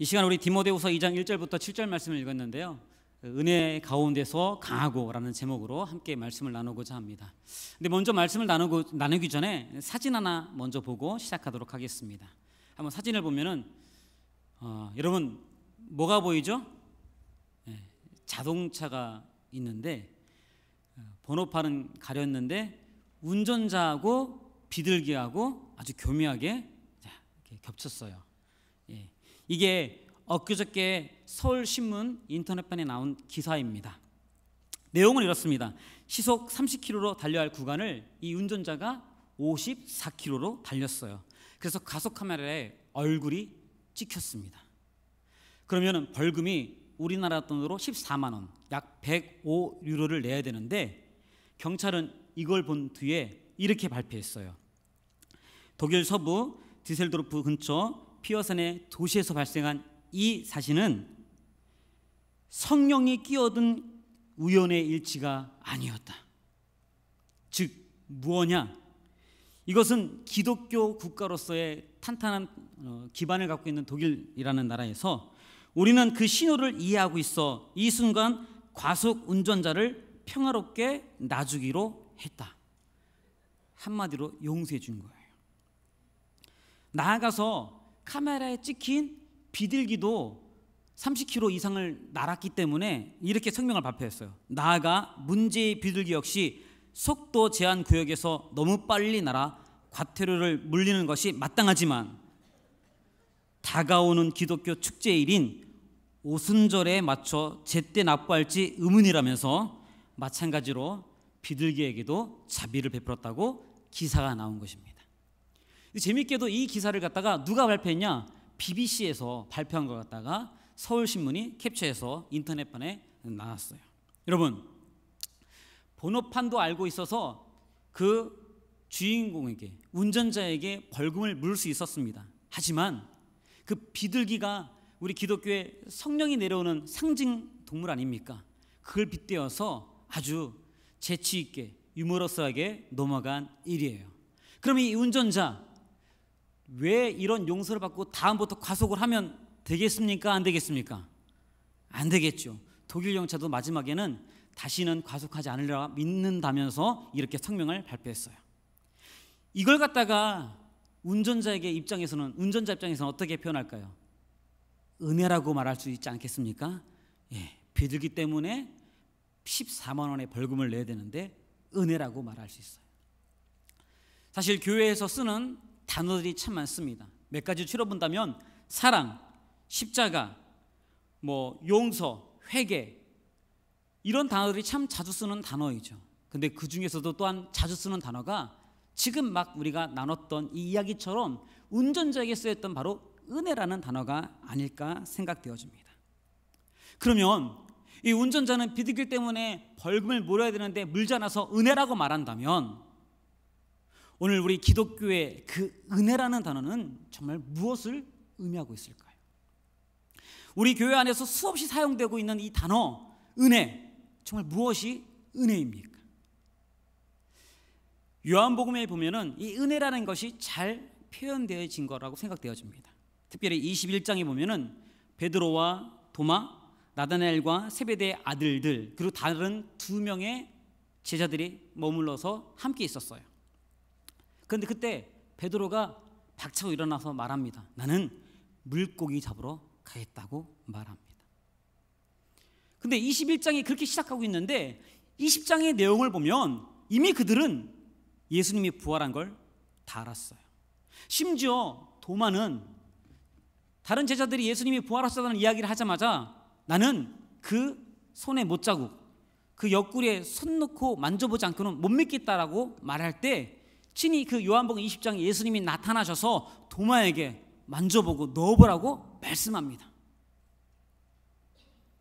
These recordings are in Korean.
이 시간 우리 디모데후서 2장 1절부터 7절 말씀을 읽었는데요. 그 은혜 가운데서 강하고라는 제목으로 함께 말씀을 나누고자 합니다. 근데 먼저 말씀을 나누고 나누기 전에 사진 하나 먼저 보고 시작하도록 하겠습니다. 한번 사진을 보면은 어, 여러분 뭐가 보이죠? 네, 자동차가 있는데 어, 번호판은 가렸는데 운전자하고 비둘기하고 아주 교묘하게 겹쳤어요. 이게 엊그저께 서울신문 인터넷판에 나온 기사입니다. 내용은 이렇습니다. 시속 30km로 달려야 할 구간을 이 운전자가 54km로 달렸어요. 그래서 가속 카메라에 얼굴이 찍혔습니다. 그러면 벌금이 우리나라 돈으로 14만 원, 약105 유로를 내야 되는데 경찰은 이걸 본 뒤에 이렇게 발표했어요. 독일 서부 디셀도르프 근처 피어선의 도시에서 발생한 이 사실은 성령이 끼어든 우연의 일치가 아니었다. 즉 무엇냐? 이것은 기독교 국가로서의 탄탄한 어, 기반을 갖고 있는 독일이라는 나라에서 우리는 그 신호를 이해하고 있어 이 순간 과속 운전자를 평화롭게 놔주기로 했다. 한마디로 용서해 준 거예요. 나아가서 카메라에 찍힌 비둘기도 30km 이상을 날았기 때문에 이렇게 성명을 발표했어요. 나아가 문제의 비둘기 역시 속도 제한 구역에서 너무 빨리 날아 과태료를 물리는 것이 마땅하지만 다가오는 기독교 축제일인 오순절에 맞춰 제때 납부할지 의문이라면서 마찬가지로 비둘기에게도 자비를 베풀었다고 기사가 나온 것입니다. 재밌게도 이 기사를 갖다가 누가 발표했냐? BBC에서 발표한 걸 갖다가 서울신문이 캡처해서 인터넷판에 나왔어요. 여러분, 번호판도 알고 있어서 그 주인공에게, 운전자에게 벌금을 물을 수 있었습니다. 하지만 그 비둘기가 우리 기독교의 성령이 내려오는 상징 동물 아닙니까? 그걸 빗대어서 아주 재치 있게 유머러스하게 넘어간 일이에요. 그럼 이 운전자 왜 이런 용서를 받고 다음부터 과속을 하면 되겠습니까? 안 되겠습니까? 안 되겠죠. 독일 경찰도 마지막에는 다시는 과속하지 않으려 믿는다면서 이렇게 성명을 발표했어요. 이걸 갖다가 운전자에게 입장에서는 운전자 입장에서는 어떻게 표현할까요? 은혜라고 말할 수 있지 않겠습니까? 예, 비들기 때문에 14만 원의 벌금을 내야 되는데 은혜라고 말할 수 있어요. 사실 교회에서 쓰는 단어들이 참 많습니다. 몇 가지 추려본다면 사랑, 십자가, 뭐 용서, 회개 이런 단어들이 참 자주 쓰는 단어이죠. 근데 그 중에서도 또한 자주 쓰는 단어가 지금 막 우리가 나눴던 이 이야기처럼 운전자에게 쓰였던 바로 은혜라는 단어가 아닐까 생각되어집니다. 그러면 이 운전자는 비득길 때문에 벌금을 물어야 되는데 물지 않아서 은혜라고 말한다면 오늘 우리 기독교의 그 은혜라는 단어는 정말 무엇을 의미하고 있을까요? 우리 교회 안에서 수없이 사용되고 있는 이 단어 은혜 정말 무엇이 은혜입니까? 요한복음에 보면은 이 은혜라는 것이 잘 표현되어진 거라고 생각되어집니다. 특별히 21장에 보면은 베드로와 도마, 나다나과 세베대의 아들들 그리고 다른 두 명의 제자들이 머물러서 함께 있었어요. 그런데 그때 베드로가 박차고 일어나서 말합니다. 나는 물고기 잡으러 가겠다고 말합니다. 근데 21장이 그렇게 시작하고 있는데 20장의 내용을 보면 이미 그들은 예수님이 부활한 걸 다 알았어요. 심지어 도마는 다른 제자들이 예수님이 부활하셨다는 이야기를 하자마자 나는 그 손에 못 자국, 그 옆구리에 손놓고 만져보지 않고는 못 믿겠다라고 말할 때 친히 그 요한복음 20장 예수님이 나타나셔서 도마에게 만져보고 넣어보라고 말씀합니다.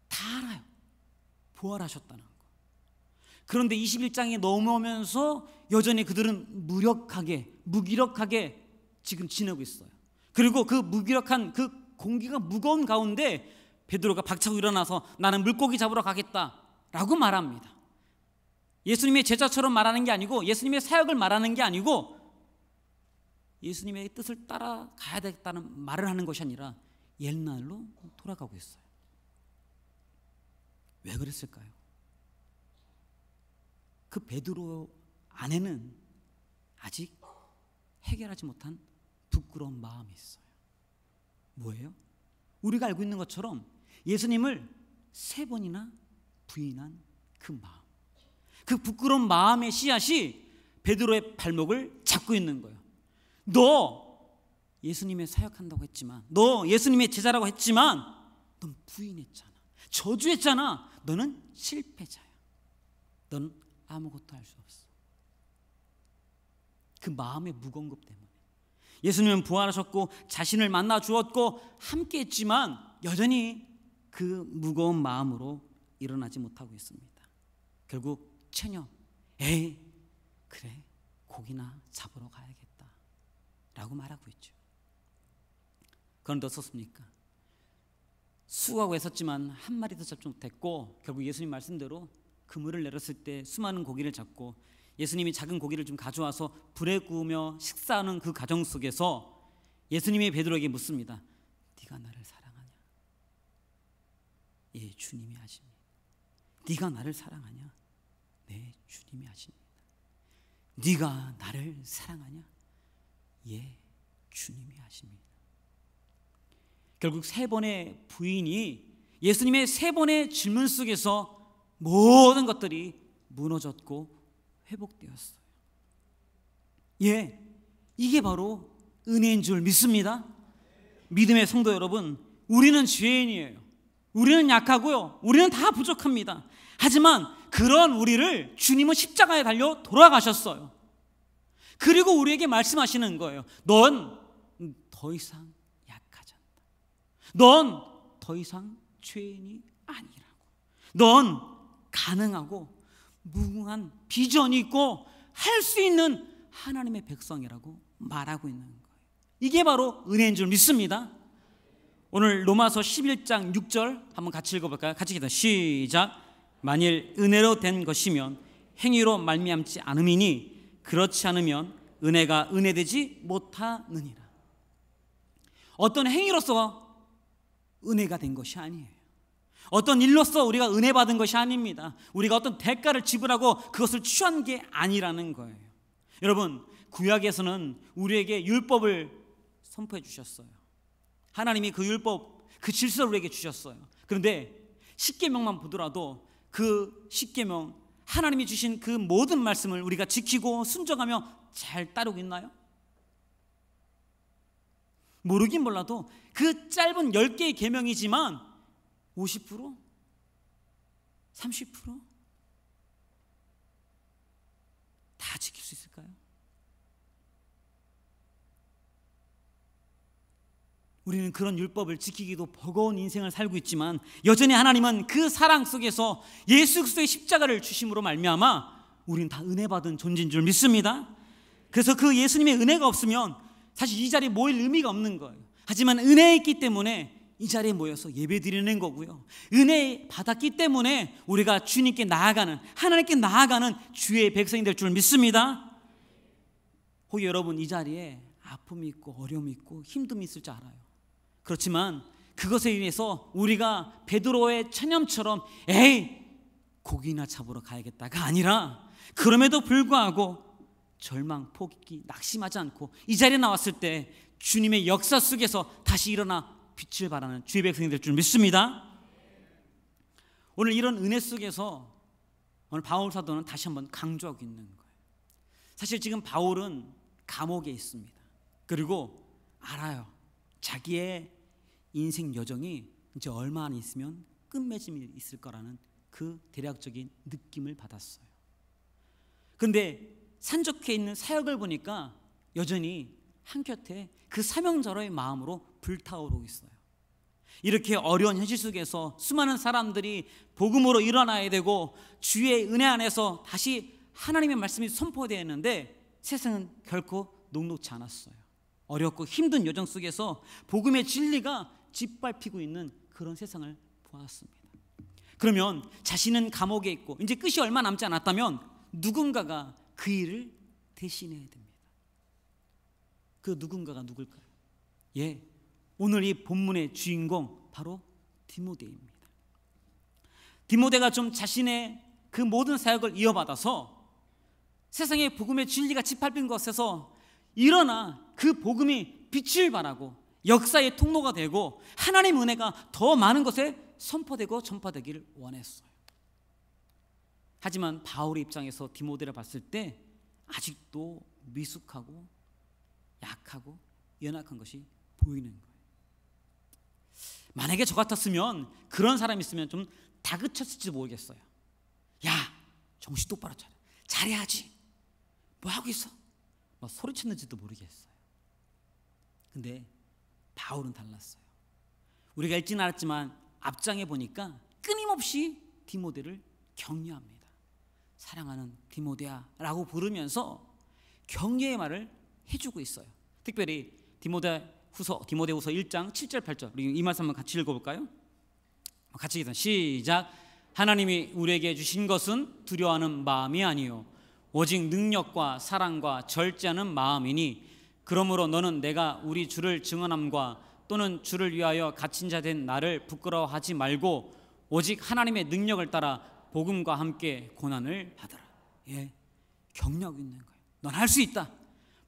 다 알아요. 부활하셨다는 거. 그런데 21장에 넘어오면서 여전히 그들은 무력하게, 무기력하게 지금 지내고 있어요. 그리고 그 무기력한 그 공기가 무거운 가운데 베드로가 박차고 일어나서 나는 물고기 잡으러 가겠다라고 말합니다. 예수님의 제자처럼 말하는 게 아니고 예수님의 사역을 말하는 게 아니고 예수님의 뜻을 따라가야 되겠다는 말을 하는 것이 아니라 옛날로 돌아가고 있어요. 왜 그랬을까요? 그 베드로 안에는 아직 해결하지 못한 부끄러운 마음이 있어요. 뭐예요? 우리가 알고 있는 것처럼 예수님을 세 번이나 부인한 그 마음. 그 부끄러운 마음의 씨앗이 베드로의 발목을 잡고 있는 거예요. 너 예수님의 사역한다고 했지만, 너 예수님의 제자라고 했지만, 넌 부인했잖아. 저주했잖아. 너는 실패자야. 넌 아무것도 할 수 없어. 그 마음의 무거운것 때문에. 예수님은 부활하셨고 자신을 만나 주었고 함께 했지만 여전히 그 무거운 마음으로 일어나지 못하고 있습니다. 결국 천여 에이 그래 고기나 잡으러 가야겠다 라고 말하고 있죠 그런데 어떻습니까? 수고하고 애썼지만 한 마리도 잡지 못했고 결국 예수님 말씀대로 그물을 내렸을 때 수많은 고기를 잡고 예수님이 작은 고기를 좀 가져와서 불에 구우며 식사하는 그 과정 속에서 예수님이 베드로에게 묻습니다. 네가 나를 사랑하냐? 예, 주님이 하십니다 네가 나를 사랑하냐? 내 주님이 하십니다. 네가 나를 사랑하냐? 예, 주님이 하십니다. 결국 세 번의 부인이 예수님의 세 번의 질문 속에서 모든 것들이 무너졌고 회복되었어요. 예, 이게 바로 은혜인 줄 믿습니다. 믿음의 성도 여러분, 우리는 죄인이에요. 우리는 약하고요. 우리는 다 부족합니다. 하지만 그런 우리를 주님은 십자가에 달려 돌아가셨어요. 그리고 우리에게 말씀하시는 거예요. 넌 더 이상 약하지 않다. 넌 더 이상 죄인이 아니라고. 넌 가능하고 무궁한 비전이 있고 할 수 있는 하나님의 백성이라고 말하고 있는 거예요. 이게 바로 은혜인 줄 믿습니다. 오늘 로마서 11장 6절 한번 같이 읽어볼까요? 같이 기다 시작. 만일 은혜로 된 것이면 행위로 말미암지 않음이니 그렇지 않으면 은혜가 은혜되지 못하느니라. 어떤 행위로서 은혜가 된 것이 아니에요. 어떤 일로서 우리가 은혜 받은 것이 아닙니다. 우리가 어떤 대가를 지불하고 그것을 취한 게 아니라는 거예요. 여러분, 구약에서는 우리에게 율법을 선포해 주셨어요. 하나님이 그 율법, 그 질서를 우리에게 주셨어요. 그런데 십계명만 보더라도 그 십계명 하나님이 주신 그 모든 말씀을 우리가 지키고 순종하며 잘 따르고 있나요? 모르긴 몰라도 그 짧은 10개의 계명이지만 50%? 30%? 다 지킬 수 있을까요? 우리는 그런 율법을 지키기도 버거운 인생을 살고 있지만 여전히 하나님은 그 사랑 속에서 예수 그리스도의 십자가를 주심으로 말미암아 우린 다 은혜 받은 존재인 줄 믿습니다. 그래서 그 예수님의 은혜가 없으면 사실 이 자리에 모일 의미가 없는 거예요. 하지만 은혜 에 있기 때문에 이 자리에 모여서 예배 드리는 거고요. 은혜 받았기 때문에 우리가 주님께 나아가는 하나님께 나아가는 주의 백성이 될 줄 믿습니다. 혹 여러분 이 자리에 아픔이 있고 어려움이 있고 힘듦이 있을 줄 알아요. 그렇지만 그것에 의해서 우리가 베드로의 체념처럼 에이 고기나 잡으러 가야겠다가 아니라 그럼에도 불구하고 절망, 포기, 낙심하지 않고 이 자리에 나왔을 때 주님의 역사 속에서 다시 일어나 빛을 바라는 주의 백성이 될 줄 믿습니다. 오늘 이런 은혜 속에서 오늘 바울 사도는 다시 한번 강조하고 있는 거예요. 사실 지금 바울은 감옥에 있습니다. 그리고 알아요. 자기의 인생 여정이 이제 얼마 안 있으면 끝맺음이 있을 거라는 그 대략적인 느낌을 받았어요. 그런데 산적해 있는 사역을 보니까 여전히 한곁에 그 사명자로의 마음으로 불타오르고 있어요. 이렇게 어려운 현실 속에서 수많은 사람들이 복음으로 일어나야 되고 주의 은혜 안에서 다시 하나님의 말씀이 선포되었는데 세상은 결코 녹록지 않았어요. 어렵고 힘든 여정 속에서 복음의 진리가 짓밟히고 있는 그런 세상을 보았습니다. 그러면 자신은 감옥에 있고 이제 끝이 얼마 남지 않았다면 누군가가 그 일을 대신해야 됩니다. 그 누군가가 누굴까요? 예, 오늘 이 본문의 주인공 바로 디모데입니다. 디모데가 좀 자신의 그 모든 사역을 이어받아서 세상의 복음의 진리가 짓밟힌 것에서 일어나 그 복음이 빛을 발하고 역사의 통로가 되고 하나님 은혜가 더 많은 것에 선포되고 전파되기를 원했어요. 하지만 바울의 입장에서 디모데를 봤을 때 아직도 미숙하고 약하고 연약한 것이 보이는 거예요. 만약에 저 같았으면 그런 사람 있으면 좀다그쳤을지 모르겠어요. 야, 정신 똑바로 차려. 잘해야지. 뭐 하고 있어? 막 소리쳤는지도 모르겠어요. 근데 바울은 달랐어요. 우리가 읽진 않았지만 앞장에 보니까 끊임없이 디모데를 격려합니다. 사랑하는 디모데야라고 부르면서 격려의 말을 해주고 있어요. 특별히 디모데 후서 디모데 후서 1장 7절 8절 우리 이 말씀 한번 같이 읽어볼까요? 같이 읽어 시작 하나님이 우리에게 주신 것은 두려워하는 마음이 아니요 오직 능력과 사랑과 절제하는 마음이니 그러므로 너는 내가 우리 주를 증언함과 또는 주를 위하여 갇힌 자 된 나를 부끄러워하지 말고 오직 하나님의 능력을 따라 복음과 함께 고난을 받으라 예. 경력 있는 거예요. 넌 할 수 있다.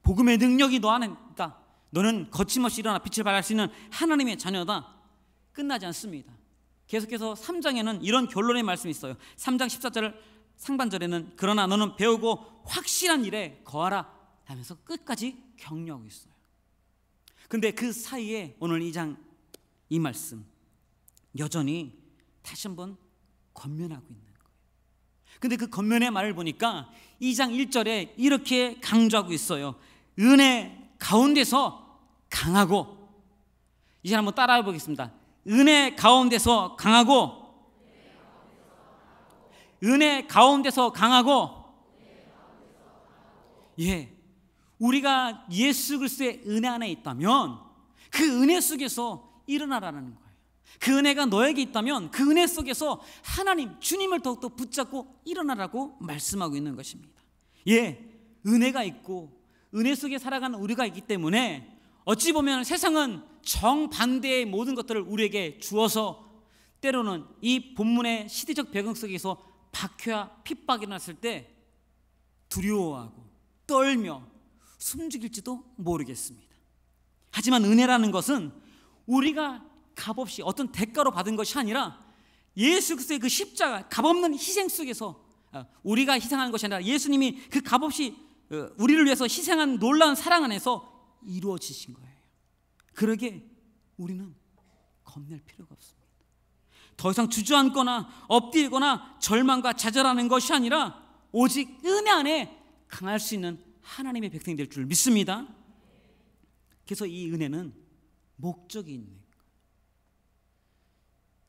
복음의 능력이 너 안에 있다. 너는 거침없이 일어나 빛을 발할 수 있는 하나님의 자녀다. 끝나지 않습니다. 계속해서 3장에는 이런 결론의 말씀이 있어요. 3장 14절 상반절에는 그러나 너는 배우고 확실한 일에 거하라 하면서 끝까지 격려하고 있어요. 근데 그 사이에 오늘 이 장 이 말씀 여전히 다시 한번 겉면하고 있는 거예요. 근데 그 겉면의 말을 보니까 이장 1절에 이렇게 강조하고 있어요. 은혜 가운데서 강하고 이제 한번 따라해 보겠습니다. 은혜 가운데서 강하고 은혜 가운데서 강하고 예. 우리가 예수 그리스도의 은혜 안에 있다면 그 은혜 속에서 일어나라는 거예요. 그 은혜가 너에게 있다면 그 은혜 속에서 하나님 주님을 더욱더 붙잡고 일어나라고 말씀하고 있는 것입니다. 예, 은혜가 있고 은혜 속에 살아가는 우리가 있기 때문에 어찌 보면 세상은 정반대의 모든 것들을 우리에게 주어서 때로는 이 본문의 시대적 배경 속에서 박해와 핍박이 났을 때 두려워하고 떨며 숨죽일지도 모르겠습니다. 하지만 은혜라는 것은 우리가 값없이 어떤 대가로 받은 것이 아니라 예수 그리스도의 그 십자가 값없는 희생 속에서 어, 우리가 희생하는 것이 아니라 예수님이 그 값없이 어, 우리를 위해서 희생한 놀라운 사랑 안에서 이루어지신 거예요. 그러게 우리는 겁낼 필요가 없습니다. 더 이상 주저앉거나 엎드리거나 절망과 좌절하는 것이 아니라 오직 은혜 안에 강할 수 있는 하나님의 백성이 될 줄 믿습니다. 그래서 이 은혜는 목적이 있는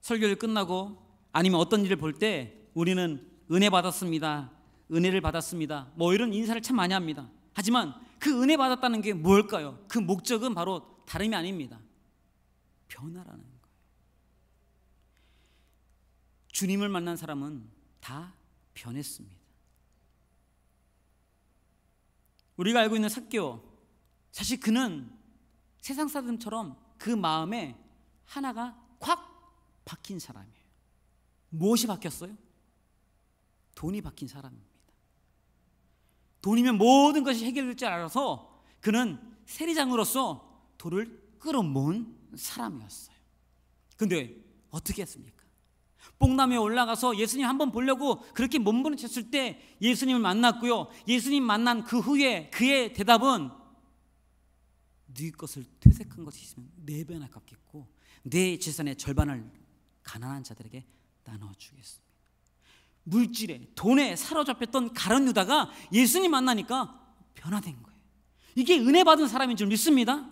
설교를 끝나고 아니면 어떤 일을 볼 때 우리는 은혜 받았습니다. 은혜를 받았습니다. 뭐 이런 인사를 참 많이 합니다. 하지만 그 은혜 받았다는 게 뭘까요? 그 목적은 바로 다름이 아닙니다. 변화라는 거예요. 주님을 만난 사람은 다 변했습니다. 우리가 알고 있는 삭개오 사실 그는 세상 사람처럼 그 마음에 하나가 콱 박힌 사람이에요. 무엇이 박혔어요? 돈이 박힌 사람입니다. 돈이면 모든 것이 해결될 줄 알아서 그는 세리장으로서 돈을 끌어모은 사람이었어요. 근데 어떻게 했습니까? 뽕나무에 올라가서 예수님 한 번 보려고 그렇게 몸부림쳤을 때 예수님을 만났고요. 예수님 만난 그 후에 그의 대답은 네 것을 퇴색한 것이 있으면 네 배나 갚겠고 내 재산의 절반을 가난한 자들에게 나눠주겠습니다. 물질에 돈에 사로잡혔던 가론 유다가 예수님 만나니까 변화된 거예요. 이게 은혜 받은 사람인 줄 믿습니다.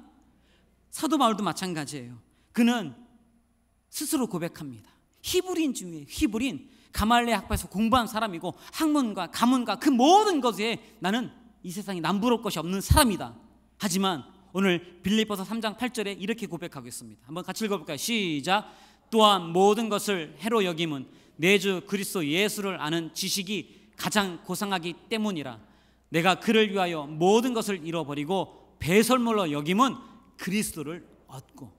사도 바울도 마찬가지예요. 그는 스스로 고백합니다. 히브린 중에 히브린 가말레 학파에서 공부한 사람이고 학문과 가문과 그 모든 것에 나는 이 세상에 남부러울 것이 없는 사람이다. 하지만 오늘 빌립보서 3장 8절에 이렇게 고백하겠습니다. 한번 같이 읽어볼까요? 시작. 또한 모든 것을 해로 여김은 내주 그리스도 예수를 아는 지식이 가장 고상하기 때문이라. 내가 그를 위하여 모든 것을 잃어버리고 배설물로 여김은 그리스도를 얻고.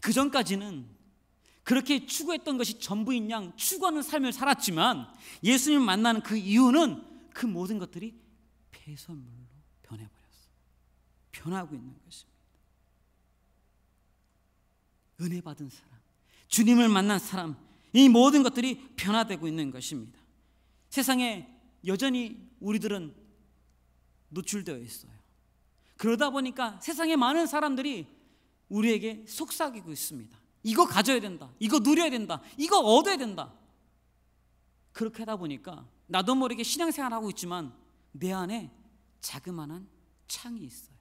그 전까지는 그렇게 추구했던 것이 전부인 양 추구하는 삶을 살았지만 예수님 을 만나는 그 이유는 그 모든 것들이 배선물로 변해버렸어. 변하고 있는 것입니다. 은혜 받은 사람, 주님을 만난 사람, 이 모든 것들이 변화되고 있는 것입니다. 세상에 여전히 우리들은 노출되어 있어요. 그러다 보니까 세상의 많은 사람들이 우리에게 속삭이고 있습니다. 이거 가져야 된다. 이거 누려야 된다. 이거 얻어야 된다. 그렇게 하다 보니까 나도 모르게 신앙생활 하고 있지만 내 안에 자그마한 창이 있어요.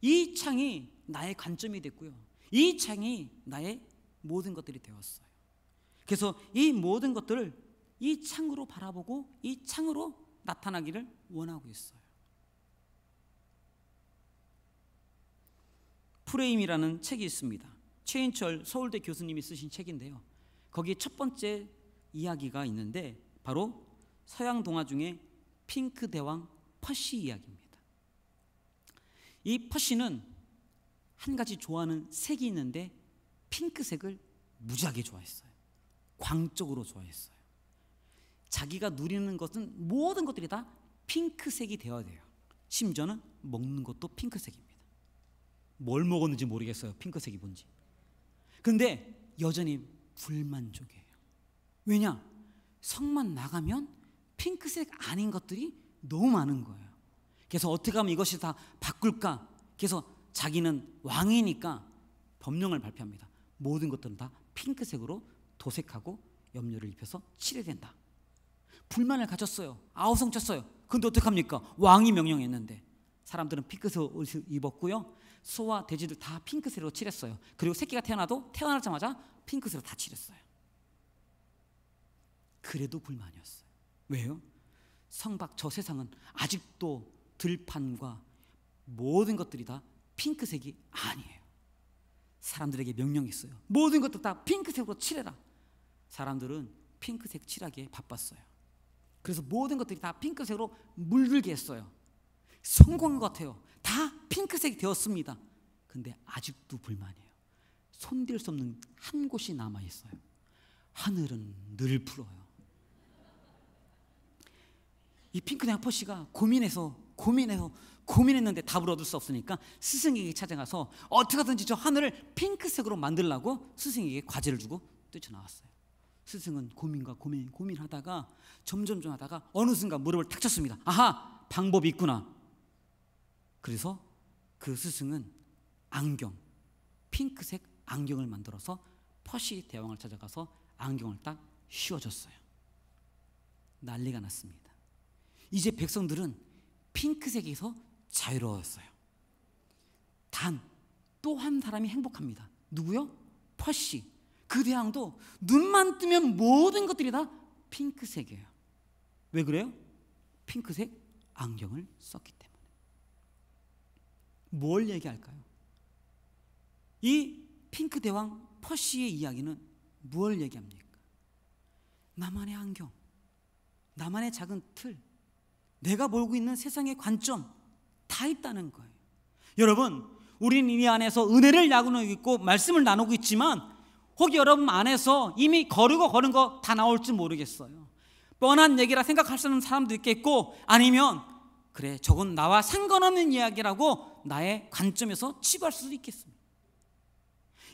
이 창이 나의 관점이 됐고요. 이 창이 나의 모든 것들이 되었어요. 그래서 이 모든 것들을 이 창으로 바라보고 이 창으로 나타나기를 원하고 있어요. 프레임이라는 책이 있습니다. 최인철 서울대 교수님이 쓰신 책인데요. 거기에 첫 번째 이야기가 있는데 바로 서양 동화 중에 핑크 대왕 퍼시 이야기입니다. 이 퍼시는 한 가지 좋아하는 색이 있는데 핑크색을 무지하게 좋아했어요. 광적으로 좋아했어요. 자기가 누리는 것은 모든 것들이 다 핑크색이 되어야 돼요. 심지어는 먹는 것도 핑크색입니다. 뭘 먹었는지 모르겠어요. 핑크색이 뭔지. 근데 여전히 불만족이에요. 왜냐? 성만 나가면 핑크색 아닌 것들이 너무 많은 거예요. 그래서 어떻게 하면 이것이 다 바꿀까? 그래서 자기는 왕이니까 법령을 발표합니다. 모든 것들은 다 핑크색으로 도색하고 염료를 입혀서 칠해야 된다. 불만을 가졌어요. 아우성 쳤어요. 근데 어떡합니까? 왕이 명령했는데. 사람들은 핑크색 옷을 입었고요. 소와 돼지들 다 핑크색으로 칠했어요. 그리고 새끼가 태어나도 태어나자마자 핑크색으로 다 칠했어요. 그래도 불만이었어요. 왜요? 성박 저 세상은 아직도 들판과 모든 것들이 다 핑크색이 아니에요. 사람들에게 명령이 있어요. 모든 것도 다 핑크색으로 칠해라. 사람들은 핑크색 칠하기에 바빴어요. 그래서 모든 것들이 다 핑크색으로 물들게 했어요. 성공한 것 같아요. 다 핑크색이 되었습니다. 근데 아직도 불만이에요. 손댈 수 없는 한 곳이 남아 있어요. 하늘은 늘 풀어요. 이 핑크색 퍼포씨가 고민해서 고민해서 고민했는데 답을 얻을 수 없으니까 스승에게 찾아가서 어떻게든지 저 하늘을 핑크색으로 만들라고 스승에게 과제를 주고 뛰쳐나왔어요. 스승은 고민과 고민 고민하다가 점점점 하다가 어느 순간 무릎을 탁 쳤습니다. 아하 방법이 있구나. 그래서 그 스승은 안경, 핑크색 안경을 만들어서 퍼시 대왕을 찾아가서 안경을 딱 씌워줬어요. 난리가 났습니다. 이제 백성들은 핑크색에서 자유로웠어요. 단 또 한 사람이 행복합니다. 누구요? 퍼시. 그 대왕도 눈만 뜨면 모든 것들이 다 핑크색이에요. 왜 그래요? 핑크색 안경을 썼기 때문에. 뭘 얘기할까요? 이 핑크 대왕 퍼시의 이야기는 무 얘기합니까? 나만의 안경, 나만의 작은 틀, 내가 몰고 있는 세상의 관점 다 있다는 거예요. 여러분, 우리는 이 안에서 은혜를 나누고 있고 말씀을 나누고 있지만 혹 여러분 안에서 이미 거르고 거는 거 다 나올지 모르겠어요. 뻔한 얘기라 생각할 수 있는 사람도 있겠고 아니면 그래 저건 나와 상관없는 이야기라고 나의 관점에서 치부할 수도 있겠습니다.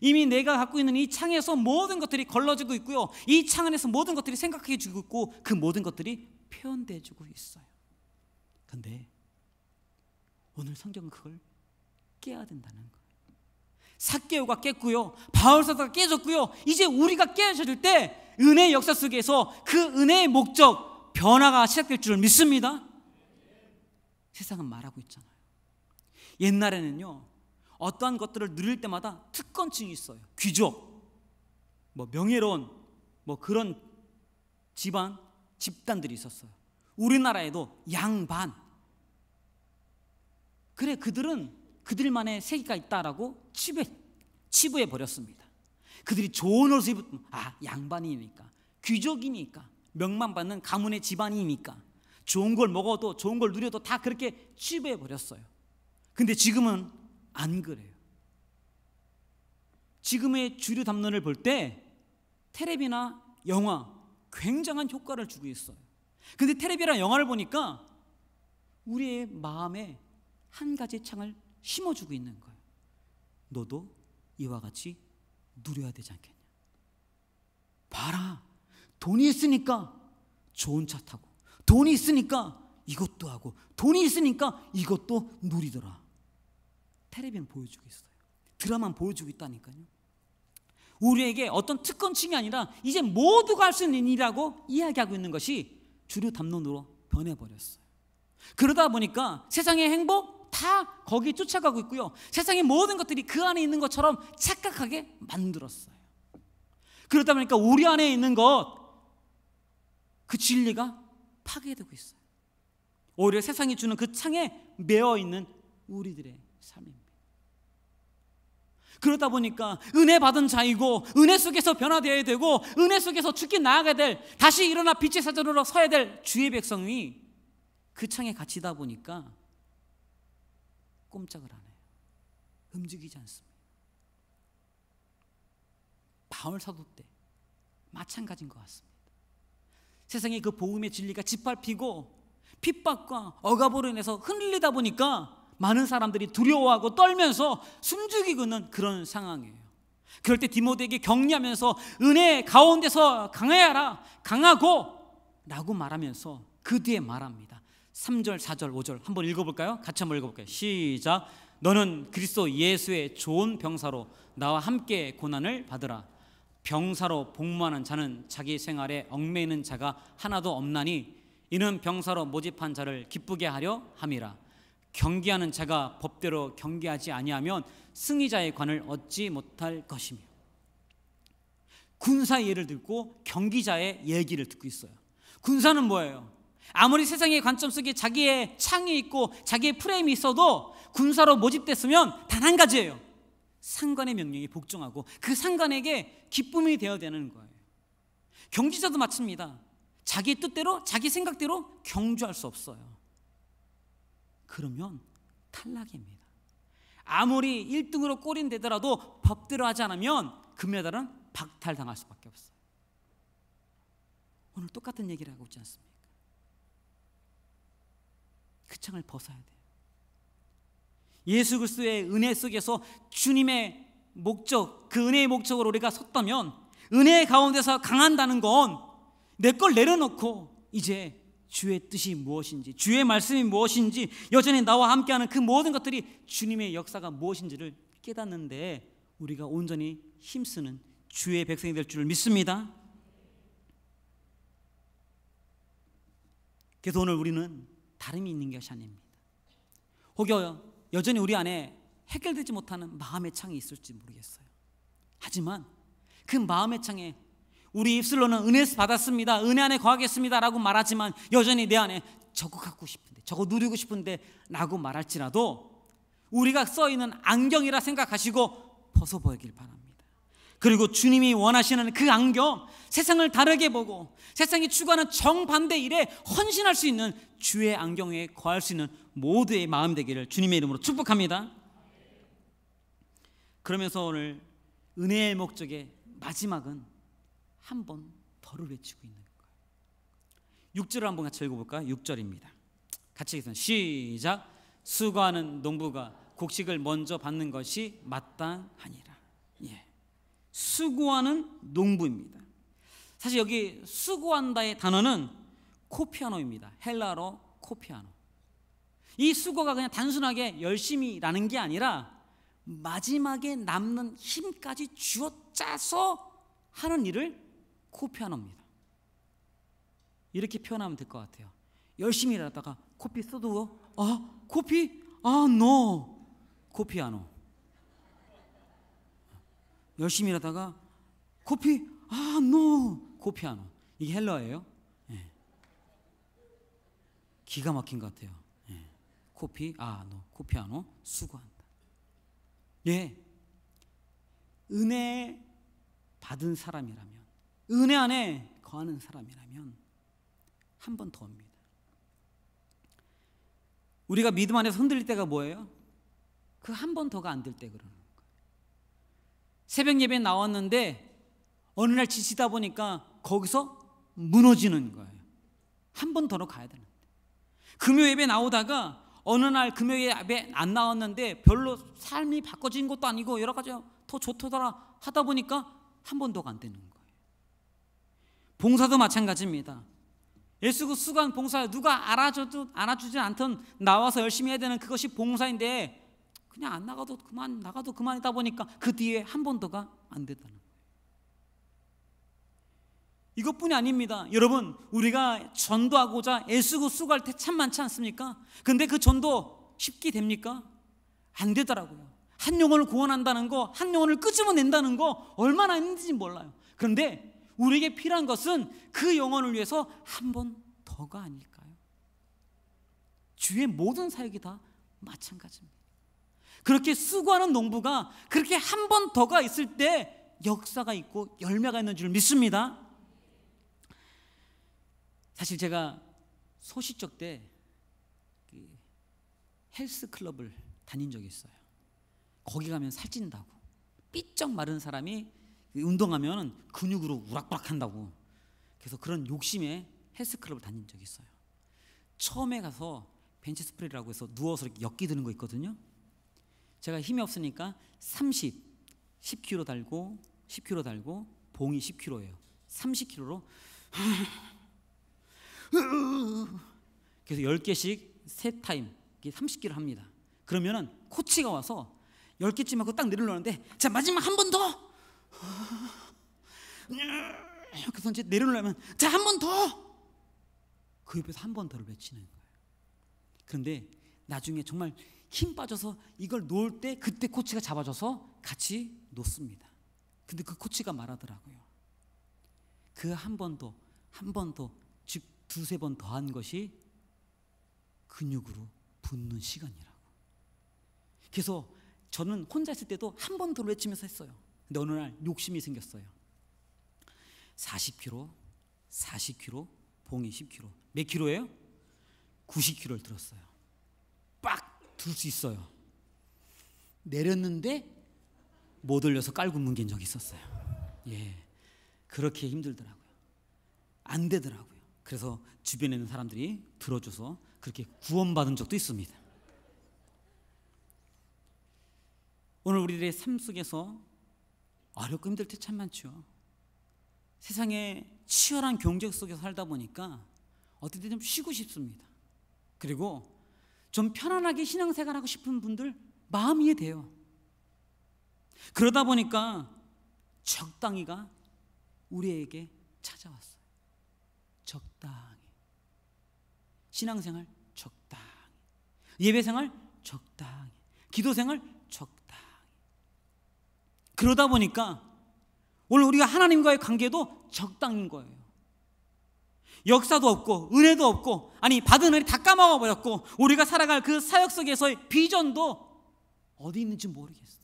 이미 내가 갖고 있는 이 창에서 모든 것들이 걸러지고 있고요. 이 창 안에서 모든 것들이 생각해지고 있고 그 모든 것들이 표현돼지고 있어요. 근데 오늘 성경은 그걸 깨야 된다는 거예요. 사개오가 깼고요. 바울사도가 깨졌고요. 이제 우리가 깨어질 때 은혜의 역사 속에서 그 은혜의 목적 변화가 시작될 줄 믿습니다. 세상은 말하고 있잖아요. 옛날에는요 어떠한 것들을 누릴 때마다 특권층이 있어요. 귀족, 뭐 명예로운 뭐 그런 집안 집단들이 있었어요. 우리나라에도 양반. 그래 그들은 그들만의 세계가 있다라고 치부해, 치부해 버렸습니다. 그들이 좋은 옷을 입은아 양반이니까 귀족이니까 명만 받는 가문의 집안이니까 좋은 걸 먹어도 좋은 걸 누려도 다 그렇게 치부해 버렸어요. 근데 지금은 안 그래요. 지금의 주류 담론을 볼때 테레비나 영화 굉장한 효과를 주고 있어요. 근데 테레비랑 영화를 보니까 우리의 마음에 한 가지 창을 심어주고 있는 거예요. 너도 이와 같이 누려야 되지 않겠냐. 봐라. 돈이 있으니까 좋은 차 타고, 돈이 있으니까 이것도 하고, 돈이 있으니까 이것도 누리더라. 테레비전 보여주고 있어요. 드라마 보여주고 있다니까요. 우리에게 어떤 특권층이 아니라 이제 모두가 할 수 있는 일이라고 이야기하고 있는 것이 주류 담론으로 변해버렸어요. 그러다 보니까 세상의 행복 다거기 쫓아가고 있고요. 세상의 모든 것들이 그 안에 있는 것처럼 착각하게 만들었어요. 그러다 보니까 우리 안에 있는 것, 그 진리가 파괴되고 있어요. 오히려 세상이 주는 그 창에 매어 있는 우리들의 삶입니다. 그러다 보니까 은혜 받은 자이고 은혜 속에서 변화되어야 되고 은혜 속에서 죽기 나아가야 될 다시 일어나 빛의 사자로 서야 될 주의 백성이 그 창에 갇히다 보니까 꼼짝을 안 해요. 움직이지 않습니다. 바울 사도 때 마찬가지인 것 같습니다. 세상에그 복음의 진리가 짓밟히고 핍박과 억압으로 인해서 흔들리다 보니까 많은 사람들이 두려워하고 떨면서 숨죽이고는 그런 상황이에요. 그럴 때 디모데에게 격려하면서 은혜 가운데서 강하여라 강하고 라고 말하면서 그 뒤에 말합니다. 3절, 4절, 5절 한번 읽어볼까요? 같이 한번 읽어볼까요? 시작. 너는 그리스도 예수의 좋은 병사로 나와 함께 고난을 받으라. 병사로 복무하는 자는 자기 생활에 얽매이는 자가 하나도 없나니 이는 병사로 모집한 자를 기쁘게 하려 함이라. 경기하는 자가 법대로 경기하지 아니하면 승리자의 관을 얻지 못할 것이며 군사의 예를 듣고 경기자의 얘기를 듣고 있어요. 군사는 뭐예요? 아무리 세상의 관점 속에 자기의 창이 있고 자기의 프레임이 있어도 군사로 모집됐으면 단 한 가지예요. 상관의 명령에 복종하고 그 상관에게 기쁨이 되어야 되는 거예요. 경기자도 마칩니다. 자기 뜻대로 자기 생각대로 경주할 수 없어요. 그러면 탈락입니다. 아무리 1등으로 꼴인 되더라도 법대로 하지 않으면 금메달은 박탈당할 수밖에 없어요. 오늘 똑같은 얘기를 하고 있지 않습니까? 그 창을 벗어야 돼요. 예수 그리스도의 은혜 속에서 주님의 목적, 그 은혜의 목적으로 우리가 섰다면 은혜 가운데서 강한다는 건 내 걸 내려놓고 이제 주의 뜻이 무엇인지, 주의 말씀이 무엇인지, 여전히 나와 함께하는 그 모든 것들이 주님의 역사가 무엇인지를 깨닫는데 우리가 온전히 힘쓰는 주의 백성이 될줄을 믿습니다. 그래서 오늘 우리는 다름이 있는 것이 아닙니다. 혹여 여전히 우리 안에 해결되지 못하는 마음의 창이 있을지 모르겠어요. 하지만 그 마음의 창에 우리 입술로는 은혜 받았습니다. 은혜 안에 거하겠습니다라고 말하지만 여전히 내 안에 저거 갖고 싶은데 저거 누리고 싶은데라고 말할지라도 우리가 써 있는 안경이라 생각하시고 벗어 보이길 바랍니다. 그리고 주님이 원하시는 그 안경, 세상을 다르게 보고 세상이 추구하는 정반대 일에 헌신할 수 있는 주의 안경에 거할 수 있는 모두의 마음 되기를 주님의 이름으로 축복합니다. 그러면서 오늘 은혜의 목적의 마지막은 한번더을 외치고 있는 거예요. 6절을 한번 같이 읽어볼까? 6절입니다. 같이 읽겠습니다. 시작. 수고하는 농부가 곡식을 먼저 받는 것이 마땅하니라. 예. 수고하는 농부입니다. 사실 여기 수고한다의 단어는 코피아노입니다. 헬라로 코피아노. 이 수고가 그냥 단순하게 열심히라는 게 아니라 마지막에 남는 힘까지 주어 짜서 하는 일을 코피 아노입니다 이렇게 표현하면 될 것 같아요. 열심히 일하다가 코피 써도 아 어? 코피 아 no 코피 안 오. 열심히 일하다가 코피 아 no 코피 안 오. 이게 헬러예요. 예. 기가 막힌 것 같아요. 예. 코피 아 no 코피 안 오. 수고한다. 예. 은혜 받은 사람이라면. 은혜 안에 거하는 사람이라면 한 번 더 옵니다. 우리가 믿음 안에서 흔들릴 때가 뭐예요? 그 한 번 더가 안 될 때 그러는 거예요. 새벽 예배 나왔는데 어느 날 지치다 보니까 거기서 무너지는 거예요. 한 번 더로 가야 되는데. 금요 예배 나오다가 어느 날 금요 예배 안 나왔는데 별로 삶이 바꿔진 것도 아니고 여러 가지 더 좋더라 하다 보니까 한 번 더가 안 되는 거예요. 봉사도 마찬가지입니다. 예수고 수간 봉사 누가 알아줘도 알아주지 않던 나와서 열심히 해야 되는 그것이 봉사인데 그냥 안 나가도 그만 나가도 그만이다 보니까 그 뒤에 한 번더가 안 됐다는 이것뿐이 아닙니다. 여러분 우리가 전도하고자 애쓰고 수고할 때참 많지 않습니까? 근데 그 전도 쉽게 됩니까? 안 되더라고요. 한 영혼을 구원한다는 거, 한 영혼을 끄집어낸다는 거 얼마나 힘든지 몰라요. 그런데 우리에게 필요한 것은 그 영혼을 위해서 한 번 더가 아닐까요? 주의 모든 사역이 다 마찬가지입니다. 그렇게 수고하는 농부가 그렇게 한 번 더가 있을 때 역사가 있고 열매가 있는 줄 믿습니다. 사실 제가 소시적 때 그 헬스 클럽을 다닌 적이 있어요. 거기 가면 살찐다고 삐쩍 마른 사람이 운동하면 근육으로 우락부락 한다고. 그래서 그런 욕심에 헬스클럽을 다닌 적이 있어요. 처음에 가서 벤치 스프레이라고 해서 누워서 이렇게 엮기 드는 거 있거든요. 제가 힘이 없으니까 30, 10kg 달고 10kg 달고 봉이 10kg예요. 30kg로 그래서 10개씩 세 타임 30kg 합니다. 그러면 코치가 와서 10개쯤 하고 딱 내리려는데 자 마지막 한번더 그래서 아. 이제 내려오려면 자 한 번 더. 그 옆에서 한 번 더를 외치는 거예요. 그런데 나중에 정말 힘 빠져서 이걸 놓을 때 그때 코치가 잡아줘서 같이 놓습니다. 근데 그 코치가 말하더라고요. 그 한 번 더, 한 번 더, 즉 두세 번 더 한 것이 근육으로 붙는 시간이라고. 그래서 저는 혼자 있을 때도 한 번더 외치면서 했어요. 근데 어느 날 욕심이 생겼어요. 40kg, 40kg, 봉이 10kg. 몇 k g 예요 90kg를 들었어요. 빡! 들 수 있어요. 내렸는데 못 올려서 깔고 뭉갠 적이 있었어요. 예. 그렇게 힘들더라고요. 안 되더라고요. 그래서 주변에 있는 사람들이 들어줘서 그렇게 구원받은 적도 있습니다. 오늘 우리들의 삶 속에서 어렵고 힘들 때 참 많죠. 세상에 치열한 경쟁 속에 살다 보니까 어떨 때좀 쉬고 싶습니다. 그리고 좀 편안하게 신앙생활 하고 싶은 분들 마음 이해돼요. 그러다 보니까 적당히가 우리에게 찾아왔어요. 적당히. 신앙생활 적당히. 예배생활 적당히. 기도생활 적당히. 그러다 보니까 오늘 우리가 하나님과의 관계도 적당인 거예요. 역사도 없고 은혜도 없고 아니 받은 은혜 다 까먹어 버렸고 우리가 살아갈 그 사역 속에서의 비전도 어디 있는지 모르겠어요.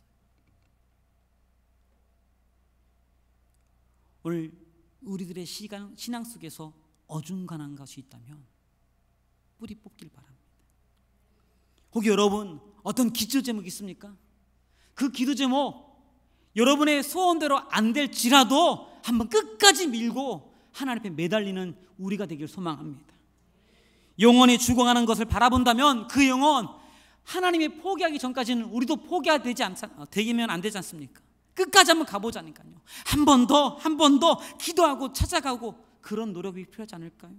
오늘 우리들의 시간, 신앙 속에서 어중간한 것이 있다면 뿌리 뽑길 바랍니다. 혹여 러분 어떤 기도 제목 있습니까? 그 기도 제목 여러분의 소원대로 안 될지라도 한번 끝까지 밀고 하나님 앞에 매달리는 우리가 되길 소망합니다. 영원히 죽어가는 것을 바라본다면 그 영혼 하나님이 포기하기 전까지는 우리도 포기되지 않, 어, 되면 안 되지 않습니까? 끝까지 한번 가보자니까요. 한 번 더, 한 번 더 기도하고 찾아가고 그런 노력이 필요하지 않을까요?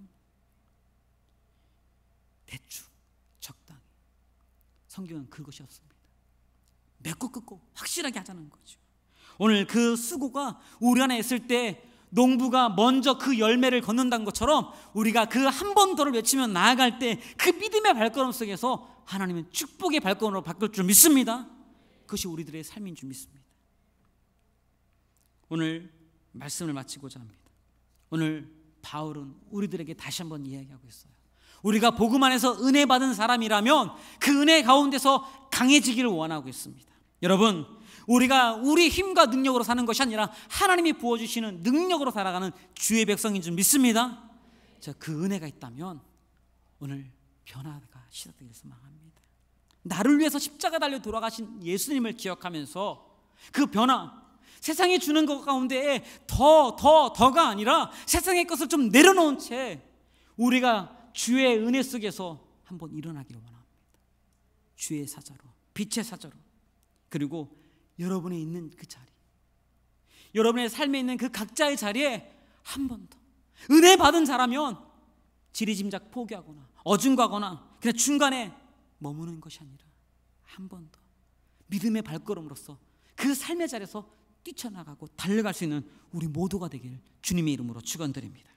대충, 적당히. 성경은 그것이 없습니다. 맺고 끊고 확실하게 하자는 거죠. 오늘 그 수고가 우리 안에 있을 때 농부가 먼저 그 열매를 걷는다는 것처럼 우리가 그 한 번 더를 외치며 나아갈 때 그 믿음의 발걸음 속에서 하나님은 축복의 발걸음으로 바꿀 줄 믿습니다. 그것이 우리들의 삶인 줄 믿습니다. 오늘 말씀을 마치고자 합니다. 오늘 바울은 우리들에게 다시 한번 이야기하고 있어요. 우리가 복음 안에서 은혜 받은 사람이라면 그 은혜 가운데서 강해지기를 원하고 있습니다. 여러분, 우리가 우리 힘과 능력으로 사는 것이 아니라 하나님이 부어주시는 능력으로 살아가는 주의 백성인 줄 믿습니다. 자, 그 은혜가 있다면 오늘 변화가 시작되길 소망합니다. 나를 위해서 십자가 달려 돌아가신 예수님을 기억하면서 그 변화, 세상이 주는 것 가운데 더, 더, 더가 아니라 세상의 것을 좀 내려놓은 채 우리가 주의 은혜 속에서 한번 일어나기를 원합니다. 주의 사자로, 빛의 사자로, 그리고 여러분의 있는 그 자리, 여러분의 삶에 있는 그 각자의 자리에 한 번 더. 은혜 받은 자라면 지리짐작 포기하거나 어중가거나 그냥 중간에 머무는 것이 아니라 한 번 더 믿음의 발걸음으로써그 삶의 자리에서 뛰쳐나가고 달려갈 수 있는 우리 모두가 되길 주님의 이름으로 축원드립니다.